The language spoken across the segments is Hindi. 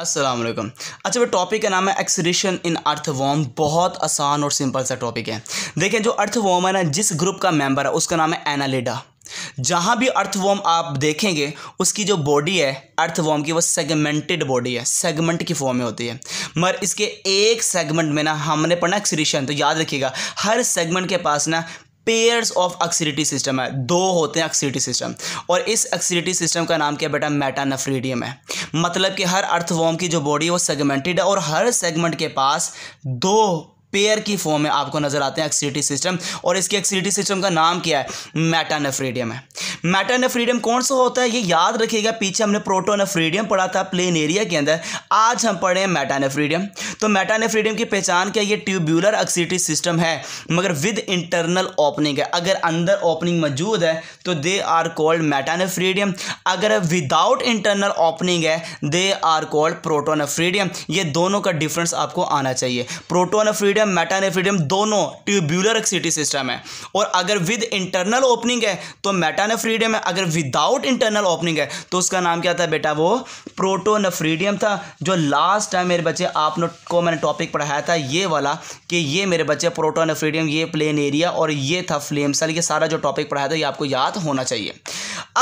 अस्सलाम वालेकुम अच्छा वो टॉपिक का नाम है एक्सरेशन इन अर्थवॉम बहुत आसान और सिंपल सा टॉपिक है देखें जो अर्थवॉम है ना जिस ग्रुप का मेंबर है उसका नाम है एनालिडा जहाँ भी अर्थवॉम आप देखेंगे उसकी जो बॉडी है अर्थवॉम की वो सेगमेंटेड बॉडी है सेगमेंट की फॉर्म में होती है मगर इसके एक सेगमेंट में ना हमने पढ़ना एक्सरेशन तो याद रखिएगा हर सेगमेंट के पास ना पेयर्स ऑफ एक्सीडिटी सिस्टम है दो होते हैं एक्सीडिटी सिस्टम और इस एक्सीडिटी सिस्टम का नाम क्या बेटा मेटानफ्रीडियम है मतलब कि हर अर्थवॉर्म की जो बॉडी है वो सेगमेंटेड है और हर सेगमेंट के पास दो पेयर की फॉर्म में आपको नजर आते हैं एक्सिटी सिस्टम और इसके एक्सिटी सिस्टम का नाम क्या है मेटानेफ्रीडियम है फ्रीडम कौन सा होता है ये याद रखिएगा पीछे हमने फ्रीडियम पढ़ा था प्लेन एरिया के अंदर आज हम पढ़े हैं फ्रीडम तो फ्रीडम की पहचान क्या ये ट्यूब्यूलर एक्सीटी सिस्टम है मगर विद इंटरनल ओपनिंग है अगर अंदर ओपनिंग मौजूद है तो दे आर कॉल्ड फ्रीडियम अगर विदाउट इंटरनल ओपनिंग है दे आर कॉल्ड फ्रीडियम ये दोनों का डिफरेंस आपको आना चाहिए ने फ्रीडियम दोनों ट्यूब्यूलर एक्सीटी सिस्टम है और अगर विद इंटरनल ओपनिंग है तो ने प्रोटोनेफ्रीडियम है अगर विदाउट इंटरनल ओपनिंग है तो उसका नाम क्या था बेटा वो प्रोटो प्रोटोनेफ्रीडियम था जो लास्ट टाइम मेरे बच्चे आप को मैंने टॉपिक पढ़ाया था ये वाला कि ये मेरे बच्चे प्रोटो प्रोटोनेफ्रीडियम ये प्लेन एरिया और ये था फ्लेम सेल ये सारा जो टॉपिक पढ़ाया था ये आपको याद होना चाहिए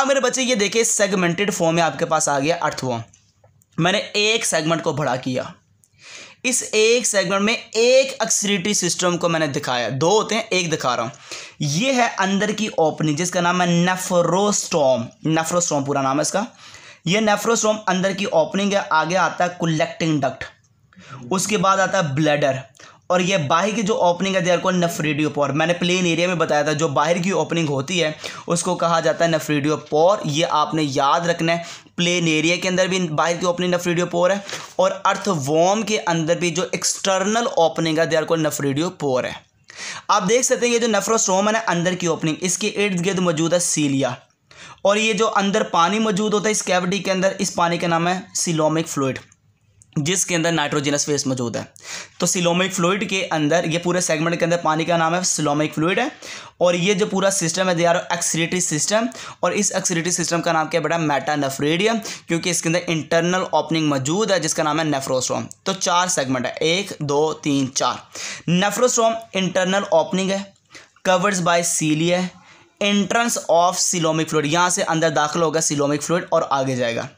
अब मेरे बच्चे ये देखिए सेगमेंटेड फॉर्म में आपके पास आ गया अर्थवॉम मैंने एक सेगमेंट को बड़ा किया इस एक सेगमेंट में एक अक्सरीटरी सिस्टम को मैंने दिखाया दो होते हैं एक दिखा रहा हूँ ये है अंदर की ओपनिंग जिसका नाम है नेफ्रोस्टोम नेफ्रोस्टोम पूरा नाम है इसका ये नेफ्रोस्टोम अंदर की ओपनिंग है आगे आता है कुलेक्टिंग डक्ट उसके बाद आता है ब्लैडर और ये बाहर की जो ओपनिंग है देर को नफ्रीडियो नफ्रीडियोपोर मैंने प्लेन एरिया में बताया था जो बाहर की ओपनिंग होती है उसको कहा जाता है नफ्रीडियो नफ्रीडियोपोर ये आपने याद रखना है प्लेन एरिया के अंदर भी बाहर की ओपनिंग नफरीडियो पोर है और अर्थ वॉम के अंदर भी जो एक्सटर्नल ओपनिंग है दे आर को नफरीडियो पोर है आप देख सकते हैं ये जो नफ्रोस्टोम है ना अंदर की ओपनिंग इसके इर्द गिर्द मौजूद है सीलिया और ये जो अंदर पानी मौजूद होता है इस कैविटी के अंदर इस पानी का नाम है सिलोमिक फ्लूड जिसके अंदर नाइट्रोजनस फेस मौजूद है तो सिलोमिक फ्लूड के अंदर ये पूरे सेगमेंट के अंदर पानी का नाम है सिलोमिक फ्लूड है और ये जो पूरा सिस्टम है दे आर एक्सीटरी सिस्टम और इस एक्सीटरी सिस्टम का नाम क्या बेटा मेटानफ्रीडियम क्योंकि इसके अंदर इंटरनल ओपनिंग मौजूद है जिसका नाम है नेफ्रोस्ट्रोम तो चार सेगमेंट है एक दो तीन चार नेफ्रोस्ट्रोम इंटरनल ओपनिंग है कवर्स बाय सीली है एंट्रेंस ऑफ सिलोमिक फ्लूड यहाँ से अंदर दाखिल होगा सिलोमिक फ्लूड और आगे जाएगा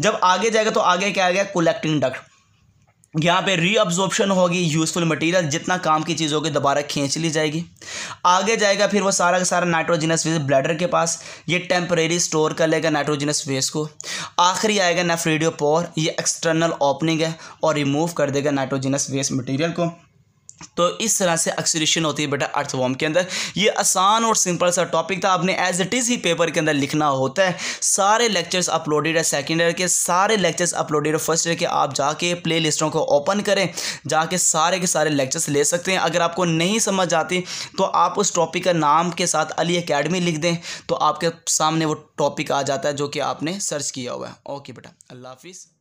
जब आगे जाएगा तो आगे क्या आ गया कोलेक्टिंग डक्ट यहाँ पे रीअब्जॉर्प्शन होगी यूज़फुल मटेरियल जितना काम की चीज़ होगी दोबारा खींच ली जाएगी आगे जाएगा फिर वो सारा का सारा नाइट्रोजनस वेस्ट ब्लैडर के पास ये टेम्परेरी स्टोर कर लेगा नाइट्रोजनस वेस्ट को आखिरी आएगा नेफ्रीडियो पोर ये एक्सटर्नल ओपनिंग है और रिमूव कर देगा नाइट्रोजनस वेस्ट मटीरियल को तो इस तरह से एक्सीडेशन होती है बेटा अर्थवॉम के अंदर ये आसान और सिंपल सा टॉपिक था आपने एज इट इज़ ही पेपर के अंदर लिखना होता है सारे लेक्चर्स अपलोडेड है सेकेंड ईयर के सारे लेक्चर्स अपलोडेड है फर्स्ट ईयर के आप जाके प्ले लिस्टों को ओपन करें जाके सारे के सारे लेक्चर्स ले सकते हैं अगर आपको नहीं समझ आती तो आप उस टॉपिक का नाम के साथ अली अकेडमी लिख दें तो आपके सामने वो टॉपिक आ जाता है जो कि आपने सर्च किया हुआ है ओके बेटा अल्लाह हाफिज़